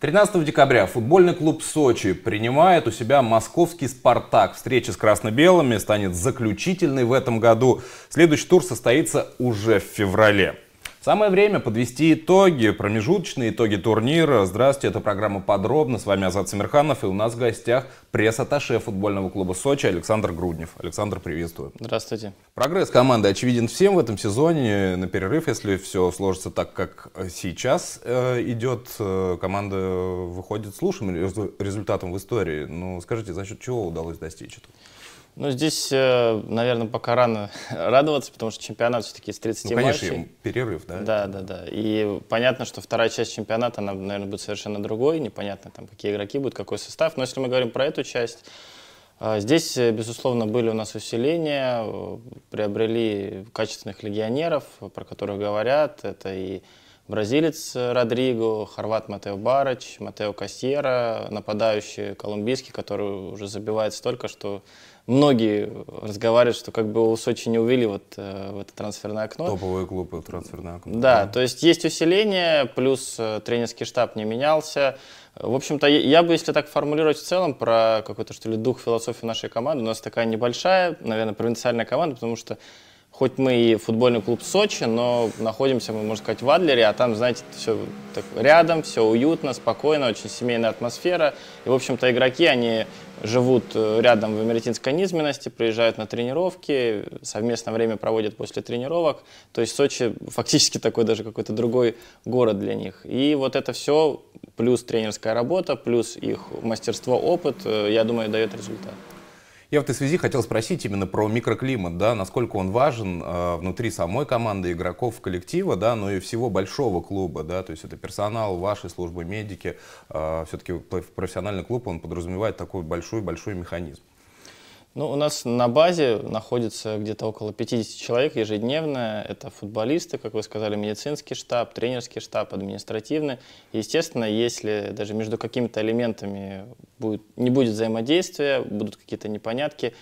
13 декабря футбольный клуб «Сочи» принимает у себя московский «Спартак». Встреча с красно-белыми станет заключительной в этом году. Следующий тур состоится уже в феврале. Самое время подвести итоги, промежуточные итоги турнира. Здравствуйте, это программа «Подробно». С вами Азат Самирханов и у нас в гостях пресс-атташе футбольного клуба «Сочи» Александр Груднев. Александр, приветствую. Здравствуйте. Прогресс команды очевиден всем в этом сезоне. На перерыв, если все сложится так, как сейчас э, идет, э, команда выходит с лучшим результатом в истории. Ну, скажите, за счет чего удалось достичь этого? Ну, здесь, э, наверное, пока рано радоваться, потому что чемпионат все-таки с 30 ну, конечно, матчей. перерыв, да? Да, да, да. И понятно, что вторая часть чемпионата, она, наверное, будет совершенно другой. Непонятно, там, какие игроки будут, какой состав. Но если мы говорим про эту часть, э, Здесь, э, безусловно, были у нас усиления, приобрели качественных легионеров, про которых говорят. Это и бразилец Родриго, хорват Матео Барыч, Матео Кассьера, нападающий колумбийский, который уже забивает столько, что многие разговаривают, что как бы у Сочи не увели вот э, в это трансферное окно. Топовые клубы в трансферное окно. Да, да, то есть есть усиление, плюс э, тренерский штаб не менялся. В общем-то, я бы, если так формулировать в целом про какой-то, что ли, дух философии нашей команды, у нас такая небольшая, наверное, провинциальная команда, потому что хоть мы и футбольный клуб Сочи, но находимся мы, можно сказать, в Адлере, а там, знаете, все так рядом, все уютно, спокойно, очень семейная атмосфера. И, в общем-то, игроки, они живут э, рядом в Эмеретинской низменности, приезжают на тренировки, совместно время проводят после тренировок. То есть Сочи фактически такой даже какой-то другой город для них. И вот это все, плюс тренерская работа, плюс их мастерство, опыт, э, я думаю, дает результат. Я в этой связи хотел спросить именно про микроклимат, да, насколько он важен э, внутри самой команды игроков коллектива, да, но и всего большого клуба, да, то есть это персонал, ваши службы, медики, э, все-таки профессиональный клуб, он подразумевает такой большой-большой механизм. Ну, у нас на базе находится где-то около 50 человек ежедневно. Это футболисты, как вы сказали, медицинский штаб, тренерский штаб, административный. естественно, если даже между какими-то элементами будет, не будет взаимодействия, будут какие-то непонятки,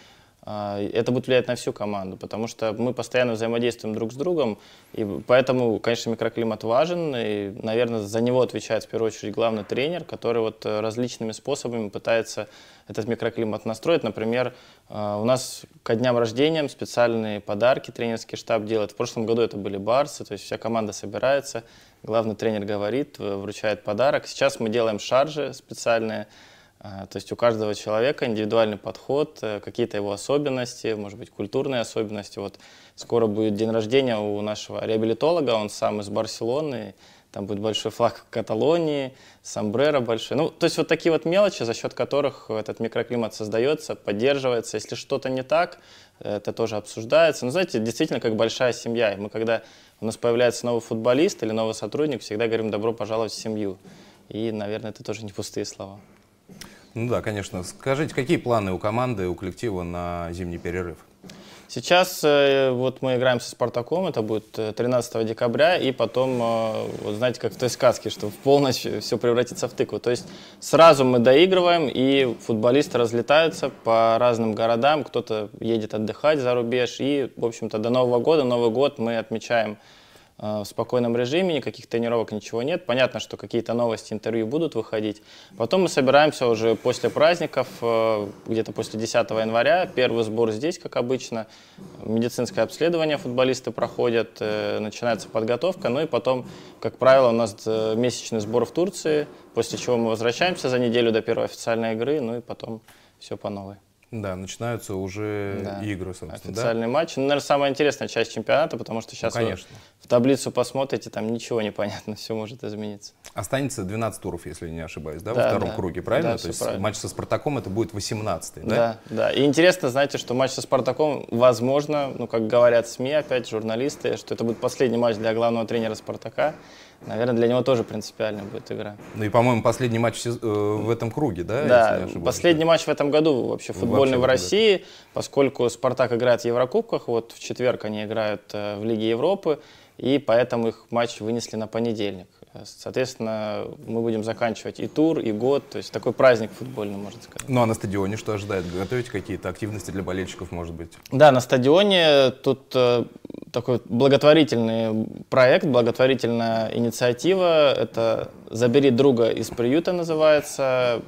а, это будет влиять на всю команду, потому что мы постоянно взаимодействуем друг с другом, и поэтому, конечно, микроклимат важен, и, наверное, за него отвечает в первую очередь главный тренер, который вот э, различными способами пытается этот микроклимат настроить. Например, э, у нас ко дням рождения специальные подарки тренерский штаб делает. В прошлом году это были барсы, то есть вся команда собирается, главный тренер говорит, э, вручает подарок. Сейчас мы делаем шаржи специальные, Э, то есть у каждого человека индивидуальный подход, э, какие-то его особенности, может быть, культурные особенности. Вот скоро будет день рождения у нашего реабилитолога, он сам из Барселоны, там будет большой флаг Каталонии, сомбреро большой. Ну, то есть вот такие вот мелочи, за счет которых этот микроклимат создается, поддерживается. Если что-то не так, это тоже обсуждается. Но ну, знаете, действительно, как большая семья. И мы, когда у нас появляется новый футболист или новый сотрудник, всегда говорим «добро пожаловать в семью». И, наверное, это тоже не пустые слова. Ну да, конечно. Скажите, какие планы у команды, у коллектива на зимний перерыв? Сейчас э, вот мы играем со «Спартаком», это будет 13 э, декабря, и потом, э, вот знаете, как в той сказке, что в полночь все превратится в тыкву. То есть сразу мы доигрываем, и футболисты разлетаются по разным городам, кто-то едет отдыхать за рубеж, и, в общем-то, до Нового года, Новый год мы отмечаем Э, в спокойном режиме, никаких тренировок, ничего нет. Понятно, что какие-то новости, интервью будут выходить. Потом мы собираемся уже после праздников, э, где-то после 10 января. Первый сбор здесь, как обычно. Медицинское обследование футболисты проходят, э, начинается подготовка. Ну и потом, как правило, у нас месячный сбор в Турции, после чего мы возвращаемся за неделю до первой официальной игры, ну и потом все по новой. Да, начинаются уже да. игры, собственно. Официальные да? матчи. Ну, наверное, самая интересная часть чемпионата, потому что сейчас ну, конечно. Вы в таблицу посмотрите, там ничего не понятно, все может измениться. Останется 12 туров, если не ошибаюсь, да, да во втором да. круге, правильно? Да, То есть правильно. матч со Спартаком это будет 18 да? Да, да. И интересно, знаете, что матч со Спартаком, возможно, ну, как говорят СМИ, опять журналисты, что это будет последний матч для главного тренера Спартака. Наверное, для него тоже принципиальная будет игра. Ну и, по-моему, последний матч в э, этом круге, да? Да, последний матч в этом году вообще футбольный вообще в России, поскольку «Спартак» играет в Еврокубках, вот в четверг они играют э, в Лиге Европы, и поэтому их матч вынесли на понедельник. Э, соответственно, мы будем заканчивать и тур, и год. То есть такой праздник футбольный, можно сказать. Ну а на стадионе что ожидает? Готовить какие-то активности для болельщиков, может быть? Да, на стадионе тут э, такой благотворительный проект, благотворительная инициатива. Это «Забери друга из приюта» называется.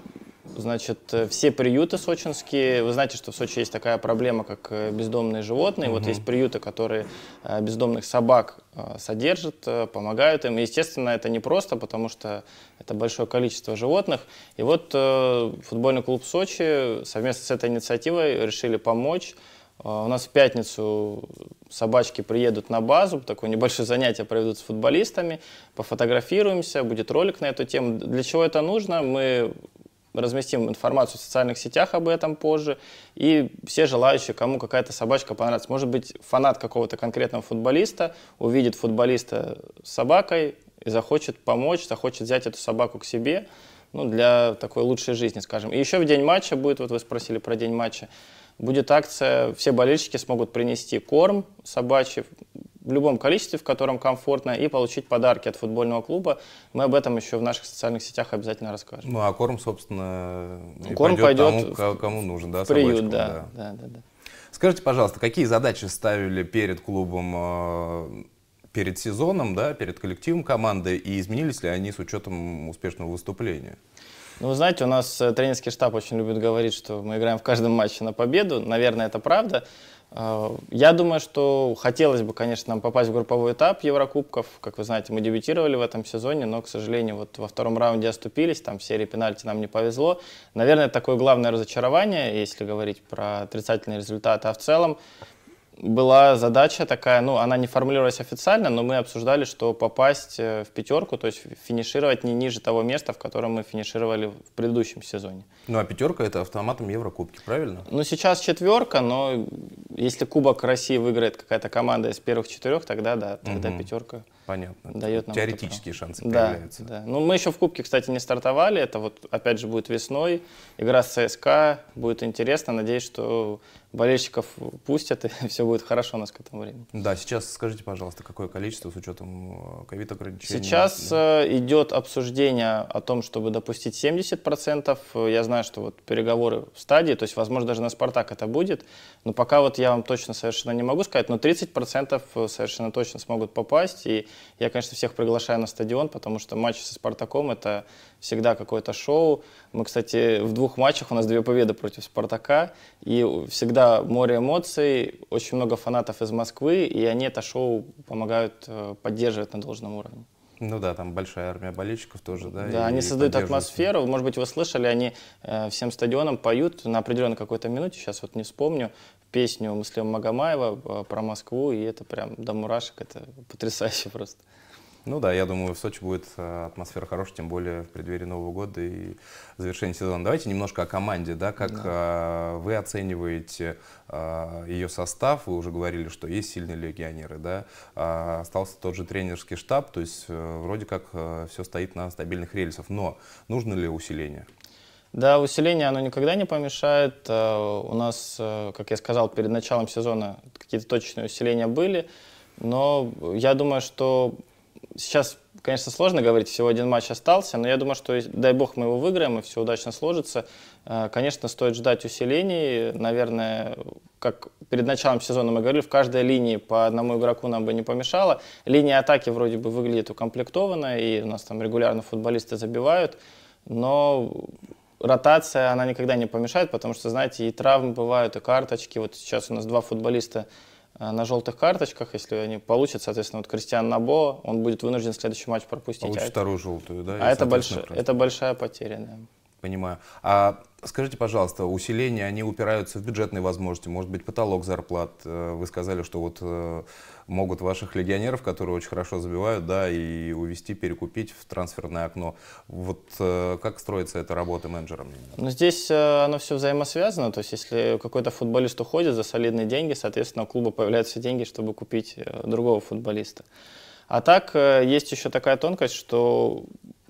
Значит, э, все приюты сочинские, вы знаете, что в Сочи есть такая проблема, как э, бездомные животные. Угу. Вот есть приюты, которые э, бездомных собак содержат, помогают им. Естественно, это не просто, потому что это большое количество животных. И вот футбольный клуб Сочи совместно с этой инициативой решили помочь. У нас в пятницу собачки приедут на базу, такое небольшое занятие проведут с футболистами, пофотографируемся, будет ролик на эту тему. Для чего это нужно? Мы разместим информацию в социальных сетях об этом позже. И все желающие, кому какая-то собачка понравится. Может быть, фанат какого-то конкретного футболиста увидит футболиста с собакой и захочет помочь, захочет взять эту собаку к себе ну, для такой лучшей жизни, скажем. И еще в день матча будет, вот вы спросили про день матча, будет акция, все болельщики смогут принести корм собачий, в любом количестве, в котором комфортно, и получить подарки от футбольного клуба. Мы об этом еще в наших социальных сетях обязательно расскажем. Ну а корм, собственно, корм пойдет, пойдет тому, в, кому нужен, да, в приют, да, да. Да, да, да. Скажите, пожалуйста, какие задачи ставили перед клубом э, перед сезоном, да, перед коллективом команды, и изменились ли они с учетом успешного выступления? Ну, знаете, у нас э, тренерский штаб очень любит говорить, что мы играем в каждом матче на победу. Наверное, это правда. А, я думаю, что хотелось бы, конечно, нам попасть в групповой этап Еврокубков. Как вы знаете, мы дебютировали в этом сезоне, но, к сожалению, вот во втором раунде оступились, там в серии пенальти нам не повезло. Наверное, такое главное разочарование, если говорить про отрицательные результаты. А в целом, была задача такая, ну, она не формулировалась официально, но мы обсуждали, что попасть э, в пятерку, то есть финишировать не ниже того места, в котором мы финишировали в предыдущем сезоне. Ну, а пятерка — это автоматом Еврокубки, правильно? Ну, сейчас четверка, но если Кубок России выиграет какая-то команда из первых четырех, тогда да, тогда угу. пятерка — Понятно. Дает нам Теоретические шансы да, появляются. Да. Ну, мы еще в Кубке, кстати, не стартовали. Это вот, опять же, будет весной. Игра с ЦСКА. Будет интересно. Надеюсь, что болельщиков пустят, и все будет хорошо у нас к этому времени. Да, сейчас скажите, пожалуйста, какое количество с учетом э, ковид-ограничений? Сейчас да. Э, идет обсуждение о том, чтобы допустить 70%. Э, я знаю, что вот переговоры в стадии, то есть, возможно, даже на «Спартак» это будет, но пока вот я вам точно совершенно не могу сказать, но 30% совершенно точно смогут попасть, и я, конечно, всех приглашаю на стадион, потому что матч со «Спартаком» — это всегда какое-то шоу. Мы, кстати, в двух матчах у нас две победы против «Спартака», и всегда море эмоций, очень много фанатов из Москвы, и они это шоу помогают э, поддерживать на должном уровне. Ну да, там большая армия болельщиков тоже, да. Да, они создают атмосферу. Может быть, вы слышали, они э, всем стадионам поют на определенной какой-то минуте, сейчас вот не вспомню, песню Муслима Магомаева а, про Москву, и это прям до мурашек, это потрясающе просто. Ну да, я думаю, в Сочи будет а, атмосфера хорошая, тем более в преддверии Нового года и завершения сезона. Давайте немножко о команде, да, как да. А, вы оцениваете ее состав, вы уже говорили, что есть сильные легионеры, да, остался тот же тренерский штаб, то есть э, вроде как э, все стоит на стабильных рельсах, но нужно ли усиление? Да, усиление оно никогда не помешает. Э, у нас, э, как я сказал, перед началом сезона какие-то точечные усиления были. Но я думаю, что сейчас, конечно, сложно говорить, всего один матч остался, но я думаю, что дай бог мы его выиграем и все удачно сложится. Э, конечно, стоит ждать усилений. Наверное, как перед началом сезона мы говорили, в каждой линии по одному игроку нам бы не помешало. Линия атаки вроде бы выглядит укомплектованно, и у нас там регулярно футболисты забивают. Но ротация, она никогда не помешает, потому что, знаете, и травмы бывают, и карточки. Вот сейчас у нас два футболиста э, на желтых карточках, если они получат, соответственно, вот Кристиан Набо, он будет вынужден следующий матч пропустить. Получит а, а вторую это... желтую, да? А это, больш... это большая потеря, да. Понимаю. А Скажите, пожалуйста, усиления, они упираются в бюджетные возможности, может быть, потолок зарплат. Э, вы сказали, что вот э, могут ваших легионеров, которые очень хорошо забивают, да, и увести, перекупить в трансферное окно. Вот э, как строится эта работа менеджером? Ну, здесь оно все взаимосвязано. То есть, если какой-то футболист уходит за солидные деньги, соответственно, у клуба появляются деньги, чтобы купить другого футболиста. А так, есть еще такая тонкость, что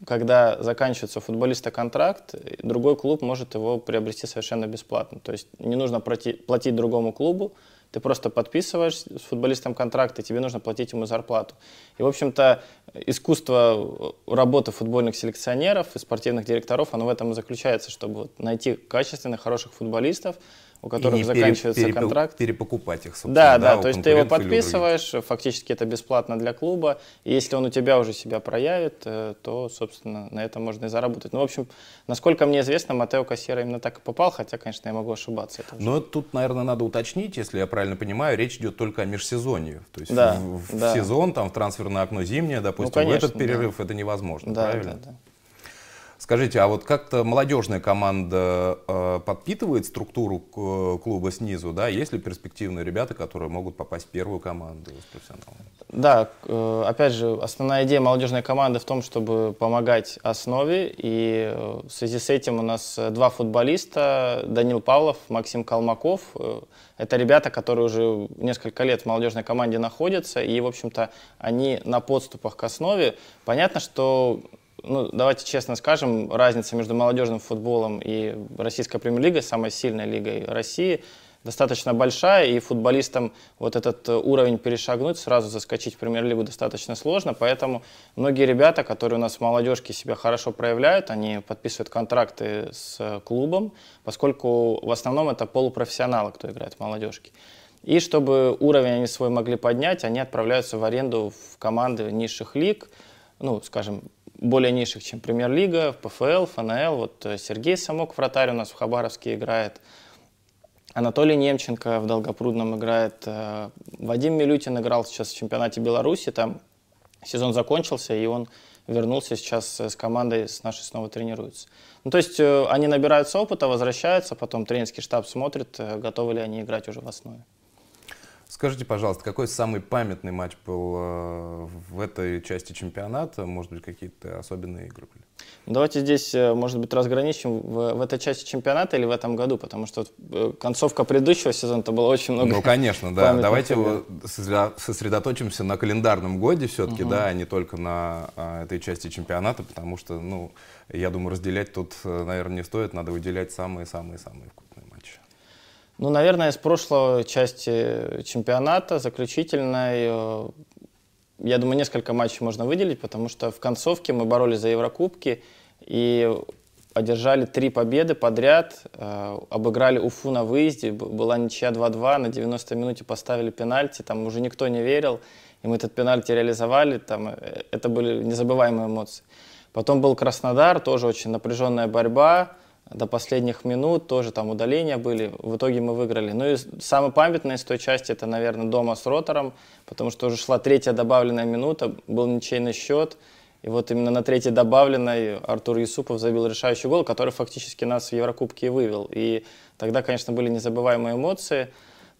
когда заканчивается у футболиста контракт, другой клуб может его приобрести совершенно бесплатно. То есть не нужно платить другому клубу, ты просто подписываешь с футболистом контракт, и тебе нужно платить ему зарплату. И, в общем-то, искусство работы футбольных селекционеров и спортивных директоров, оно в этом и заключается, чтобы найти качественных, хороших футболистов, у которых и заканчивается переп, контракт. Перепокупать их, собственно. Да, да, да то есть ты его подписываешь, фактически это бесплатно для клуба, и если он у тебя уже себя проявит, э, то, собственно, собственно, на этом можно и заработать. Ну, в общем, насколько мне известно, Матео Кассира именно так и попал, хотя, конечно, я могу ошибаться. Это Но тут, наверное, надо уточнить, если я правильно понимаю, речь идет только о межсезонье. То есть да, в, в да. сезон, там, в трансферное окно зимнее, допустим, ну, конечно, в этот перерыв да. это невозможно, да, правильно? Да, да. Скажите, а вот как-то молодежная команда э, подпитывает структуру э, клуба снизу, да? Есть ли перспективные ребята, которые могут попасть в первую команду из профессионалов? Да, э, опять же, основная идея молодежной команды в том, чтобы помогать основе, и э, в связи с этим у нас э, два футболиста, Данил Павлов, Максим Калмаков. Это ребята, которые уже несколько лет в молодежной команде находятся, и, в общем-то, они на подступах к основе. Понятно, что ну, давайте честно скажем, разница между молодежным футболом и российской премьер-лигой, самой сильной лигой России, достаточно большая, и футболистам вот этот э, уровень перешагнуть, сразу заскочить в премьер-лигу достаточно сложно, поэтому многие ребята, которые у нас в молодежке себя хорошо проявляют, они подписывают контракты с э, клубом, поскольку в основном это полупрофессионалы, кто играет в молодежке. И чтобы уровень они свой могли поднять, они отправляются в аренду в команды низших лиг, ну, скажем, более низших, чем Премьер-лига, в ПФЛ, ФНЛ. Вот э, Сергей Самок, вратарь у нас в Хабаровске играет. Анатолий Немченко в Долгопрудном играет. Э, Вадим Милютин играл сейчас в чемпионате Беларуси. Там сезон закончился, и он вернулся сейчас э, с командой, с нашей снова тренируется. Ну, то есть они набираются опыта, возвращаются, потом тренерский штаб смотрит, готовы ли они играть уже в основе. Скажите, пожалуйста, какой самый памятный матч был э, в этой части чемпионата? Может быть, какие-то особенные игры были? Ну, давайте здесь, э, может быть, разграничим в, в этой части чемпионата или в этом году, потому что э, концовка предыдущего сезона то было очень много. Ну, конечно, да. Давайте сосредоточимся на календарном годе все-таки, угу. да, а не только на а, этой части чемпионата, потому что, ну, я думаю, разделять тут, наверное, не стоит, надо выделять самые-самые-самые вкусные. Ну, наверное, с прошлой части чемпионата, заключительной, э, я думаю, несколько матчей можно выделить, потому что в концовке мы боролись за Еврокубки и одержали три победы подряд, э, обыграли Уфу на выезде, была ничья 2-2, на 90-й минуте поставили пенальти, там уже никто не верил, и мы этот пенальти реализовали, там, э, это были незабываемые эмоции. Потом был Краснодар, тоже очень напряженная борьба, до последних минут, тоже там удаления были, в итоге мы выиграли. Ну и самое памятное из той части, это, наверное, дома с ротором, потому что уже шла третья добавленная минута, был ничейный счет, и вот именно на третьей добавленной Артур Юсупов забил решающий гол, который фактически нас в Еврокубке и вывел. И тогда, конечно, были незабываемые эмоции.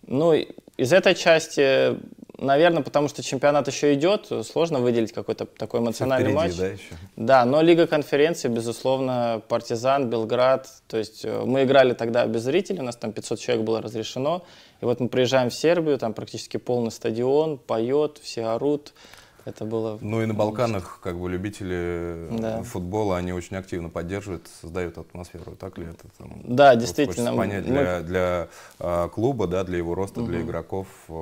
Ну, из этой части наверное, потому что чемпионат еще идет, сложно выделить какой-то такой эмоциональный Впереди, матч. Да, еще. да, но Лига конференции, безусловно, Партизан, Белград. То есть э, мы играли тогда без зрителей, у нас там 500 человек было разрешено. И вот мы приезжаем в Сербию, там практически полный стадион, поет, все орут. Это было... Ну и на Балканах как бы любители э, да. футбола, они очень активно поддерживают, создают атмосферу. Так ли это? Там, да, действительно. понять мы... для, а, клуба, да, для его роста, угу. для игроков, э,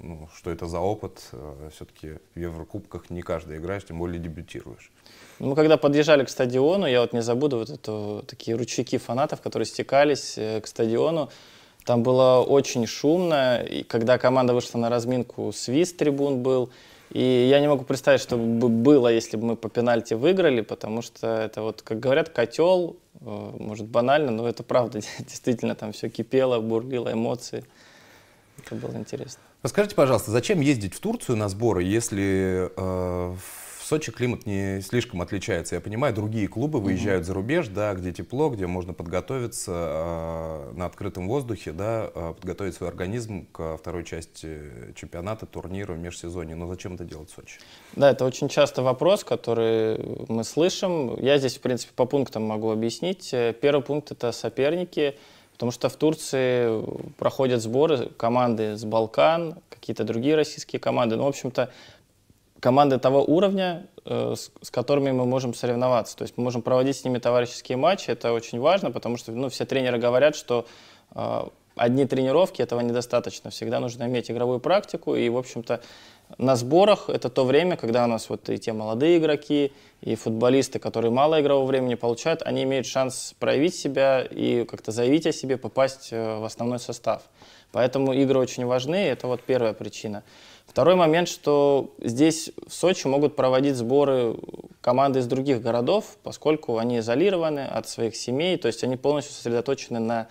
ну, что это за опыт. Э, Все-таки в Еврокубках не каждый играешь, тем более дебютируешь. Ну, мы когда подъезжали к стадиону, я вот не забуду вот это, такие ручейки фанатов, которые стекались к стадиону. Там было очень шумно, и когда команда вышла на разминку, свист трибун был – и я не могу представить, что бы было, если бы мы по пенальти выиграли, потому что это вот, как говорят, котел, э, может, банально, но это правда, действительно, там все кипело, бурлило эмоции. Это было интересно. Расскажите, пожалуйста, зачем ездить в Турцию на сборы, если э, в в Сочи климат не слишком отличается. Я понимаю, другие клубы выезжают угу. за рубеж, да, где тепло, где можно подготовиться э, на открытом воздухе, да, а, подготовить свой организм к второй части чемпионата, турниру, межсезонья. Но зачем это делать в Сочи? Да, это очень часто вопрос, который мы слышим. Я здесь, в принципе, по пунктам могу объяснить. Первый пункт — это соперники. Потому что в Турции проходят сборы команды с Балкан, какие-то другие российские команды. Ну, в общем-то, команды того уровня, э, с, с которыми мы можем соревноваться. То есть мы можем проводить с ними товарищеские матчи, это очень важно, потому что ну, все тренеры говорят, что э, одни тренировки этого недостаточно. Всегда нужно иметь игровую практику. И, в общем-то, на сборах это то время, когда у нас вот и те молодые игроки, и футболисты, которые мало игрового времени получают, они имеют шанс проявить себя и как-то заявить о себе, попасть э, в основной состав. Поэтому игры очень важны, это вот первая причина. Второй момент, что здесь в Сочи могут проводить сборы команды из других городов, поскольку они изолированы от своих семей, то есть они полностью сосредоточены на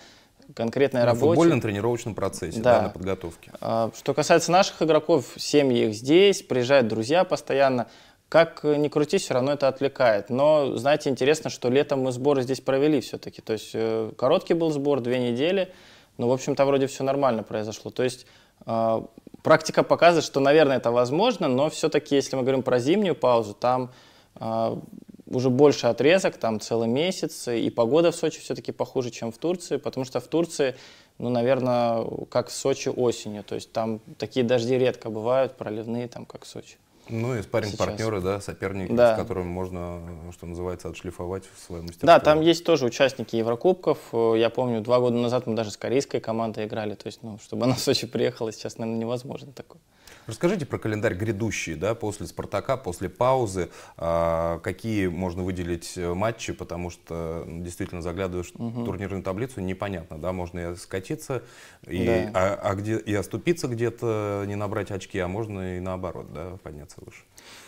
конкретной на работе. Футбольном тренировочном процессе, да. да, на подготовке. А, что касается наших игроков, семьи их здесь, приезжают друзья постоянно. Как ни крути, все равно это отвлекает. Но, знаете, интересно, что летом мы сборы здесь провели все-таки. То есть э, короткий был сбор, две недели, но, ну, в общем-то, вроде все нормально произошло. То есть а, Практика показывает, что, наверное, это возможно, но все-таки, если мы говорим про зимнюю паузу, там э, уже больше отрезок, там целый месяц, и погода в Сочи все-таки похуже, чем в Турции, потому что в Турции, ну, наверное, как в Сочи осенью, то есть там такие дожди редко бывают, проливные, там, как в Сочи. Ну и спарринг-партнеры, да, соперники, да. с которым можно, что называется, отшлифовать в своем мастерство. Да, там есть тоже участники Еврокубков. Э, я помню, два года назад мы даже с корейской командой играли. То есть, ну, чтобы она в Сочи приехала, сейчас, наверное, невозможно такое. Расскажите про календарь грядущий, да, после «Спартака», после паузы. А, какие можно выделить э, матчи, потому что действительно заглядываешь угу. в турнирную таблицу, непонятно, да, можно и скатиться, и, да. а, а где, и оступиться где-то, не набрать очки, а можно и наоборот, да, подняться выше.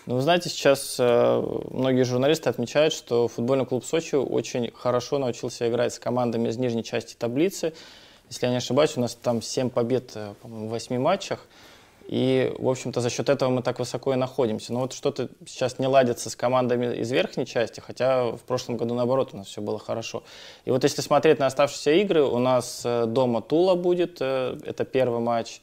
Ну, вы знаете, сейчас э, многие журналисты отмечают, что футбольный клуб Сочи очень хорошо научился играть с командами из нижней части таблицы. Если я не ошибаюсь, у нас там 7 побед, э, по-моему, в 8 матчах. И, в общем-то, за счет этого мы так высоко и находимся. Но вот что-то сейчас не ладится с командами из верхней части, хотя в прошлом году, наоборот, у нас все было хорошо. И вот если смотреть на оставшиеся игры, у нас э, дома Тула будет, э, это первый матч.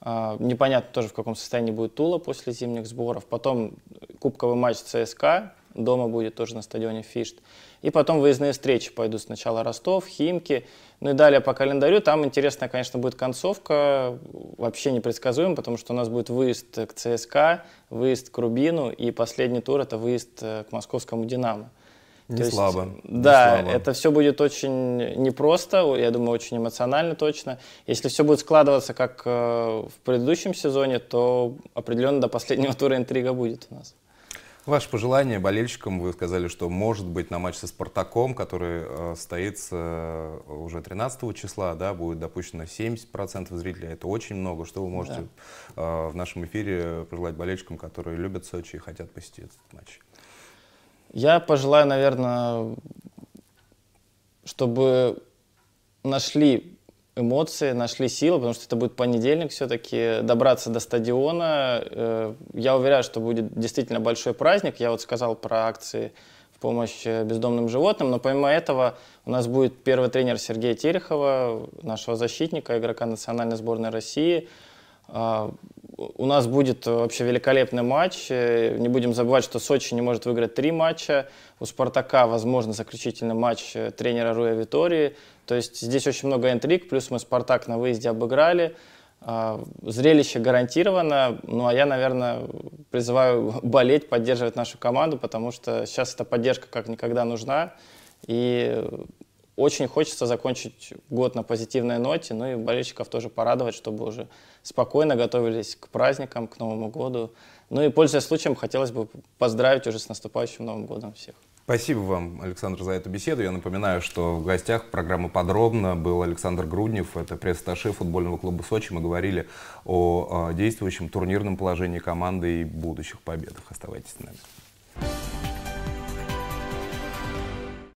А, непонятно тоже, в каком состоянии будет Тула после зимних сборов. Потом кубковый матч ЦСКА, дома будет тоже на стадионе Фишт. И потом выездные встречи пойдут сначала Ростов, Химки, ну и далее по календарю, там интересная, конечно, будет концовка, вообще непредсказуем, потому что у нас будет выезд к ЦСКА, выезд к Рубину, и последний тур это выезд э, к московскому «Динамо». Не То слабо. Есть, э, не да, слабо. это все будет очень непросто, я думаю, очень эмоционально точно. Если все будет складываться, как э, в предыдущем сезоне, то определенно до последнего тура интрига будет у нас. Ваше пожелание болельщикам, вы сказали, что может быть на матч со «Спартаком», который э, состоится э, уже 13 числа, да, будет допущено 70% зрителей, это очень много. Что вы можете да. Э, в нашем эфире пожелать болельщикам, которые любят Сочи и хотят посетить этот матч? Я пожелаю, наверное, чтобы нашли эмоции, нашли силы, потому что это будет понедельник все-таки, добраться до стадиона. Э, я уверяю, что будет действительно большой праздник. Я вот сказал про акции в помощь э, бездомным животным, но помимо этого у нас будет первый тренер Сергея Терехова, нашего защитника, игрока национальной сборной России – а, у нас будет вообще великолепный матч. Э, не будем забывать, что Сочи не может выиграть три матча. У «Спартака», возможно, заключительный матч э, тренера Руя Витории. То есть здесь очень много интриг, плюс мы «Спартак» на выезде обыграли. А, зрелище гарантировано. Ну, а я, наверное, призываю болеть, поддерживать нашу команду, потому что сейчас эта поддержка как никогда нужна. И очень хочется закончить год на позитивной ноте, ну и болельщиков тоже порадовать, чтобы уже спокойно готовились к праздникам, к Новому году. Ну и, пользуясь случаем, хотелось бы поздравить уже с наступающим Новым годом всех. Спасибо вам, Александр, за эту беседу. Я напоминаю, что в гостях программы «Подробно» был Александр Груднев, это пресс-таше футбольного клуба «Сочи». Мы говорили о действующем турнирном положении команды и будущих победах. Оставайтесь с нами.